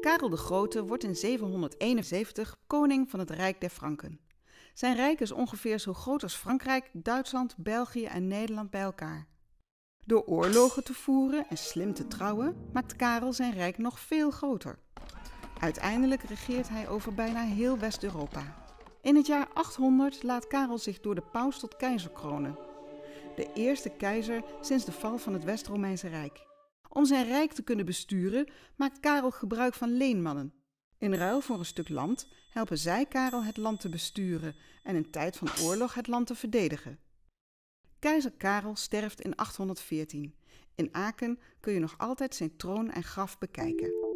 Karel de Grote wordt in 771 koning van het Rijk der Franken. Zijn rijk is ongeveer zo groot als Frankrijk, Duitsland, België en Nederland bij elkaar. Door oorlogen te voeren en slim te trouwen maakt Karel zijn rijk nog veel groter. Uiteindelijk regeert hij over bijna heel West-Europa. In het jaar 800 laat Karel zich door de paus tot keizer kronen. De eerste keizer sinds de val van het West-Romeinse Rijk. Om zijn rijk te kunnen besturen maakt Karel gebruik van leenmannen. In ruil voor een stuk land helpen zij Karel het land te besturen en in tijd van oorlog het land te verdedigen. Keizer Karel sterft in 814. In Aken kun je nog altijd zijn troon en graf bekijken.